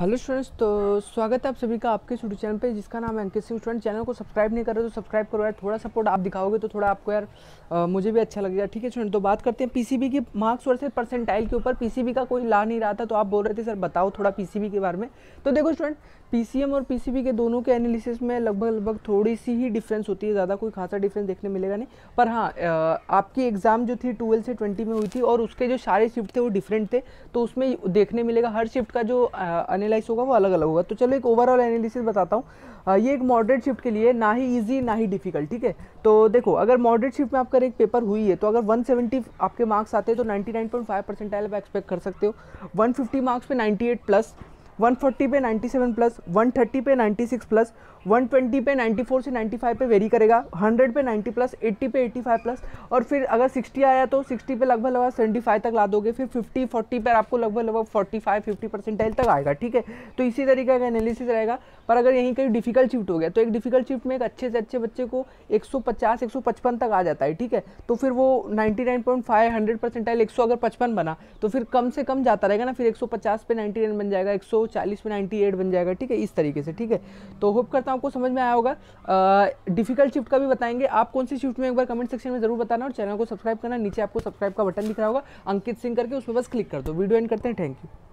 hello students तो स्वागत है आप सभी का आपके स्टूडियो चैनल पे जिसका नाम है अंकित सिंह स्टूडेंट चैनल को सब्सक्राइब नहीं कर रहे तो सब्सक्राइब करो यार थोड़ा सपोर्ट आप दिखाओगे तो थोड़ा आपको यार आ, मुझे भी अच्छा लगेगा ठीक है स्टूडेंट तो बात करते हैं पीसीबी की मार्क्स वर्सेज परसेंटाइल के ऊपर पीसीबी का कोई ला नहीं रहा था तो आप बोल रहे थे सर बताओ थोड़ा पी के बारे में तो देखो स्टूडेंट पी और पी के दोनों के एनालिसिस में लगभग लगभग थोड़ी सी ही डिफरेंस होती है ज़्यादा कोई खासा डिफ्रेंस देखने मिलेगा नहीं पर हाँ आपकी एग्ज़ाम जो थी ट्वेल्व से ट्वेंटी में हुई थी और उसके जो सारे शिफ्ट थे वो डिफरेंट थे तो उसमें देखने मिलेगा हर शिफ्ट का जो एनालाइज होगा वो अलग अलग होगा तो चलो एक ओवरऑल एनालिसिस बताता हूँ ये एक मॉडरेट शिफ्ट के लिए ना ही इजी ना ही डिफिकल्ट ठीक है तो देखो अगर मॉडरेट शिफ्ट में आपका एक पेपर हुई है तो अगर 170 आपके मार्क्स आते हैं तो 99.5 नाइन आप एक्सपेक्ट कर सकते हो 150 मार्क्स पे 98 प्लस 140 पे 97 प्लस 130 पे 96 प्लस 120 पे 94 से 95 पे वेरी करेगा 100 पे 90 प्लस 80 पे 85 प्लस और फिर अगर 60 आया तो 60 पे लगभग लगभग 75 तक ला दोगे फिर 50 40 पर आपको लगभग लगभग 45 50 परसेंटाइल तक आएगा ठीक है तो इसी तरीके का एनालिसिस रहेगा पर अगर यहीं कहीं डिफिकल्ट शिफ्ट हो गया तो एक डिफिकल्ट शिफ्ट में एक अच्छे से अच्छे बच्चे को सौ पचपन तक आ जाता है ठीक है तो फिर वो 99.5 100 एक सौ अगर पचपन बना तो फिर कम से कम जाता रहेगा ना फिर पचास पे नाइन बन जाएगा सौ चालीस में नाइन्टी एट बन जाएगा ठीक है इस तरीके से ठीक है तो होप करता हूँ आपको समझ में आया होगा डिफिकल्ट शिफ्ट का भी बताएंगे आप कौन सी शिफ्ट में एक बार कमेंट सेक्शन में जरूर बताना और चैनल को सब्सक्राइब करना नीचे आपको सब्सक्राइब का बटन दिख रहा होगा अंकित सिंह करके उसमें बस क्लिक कर दो वीडियो एंड करते हैं थैंक यू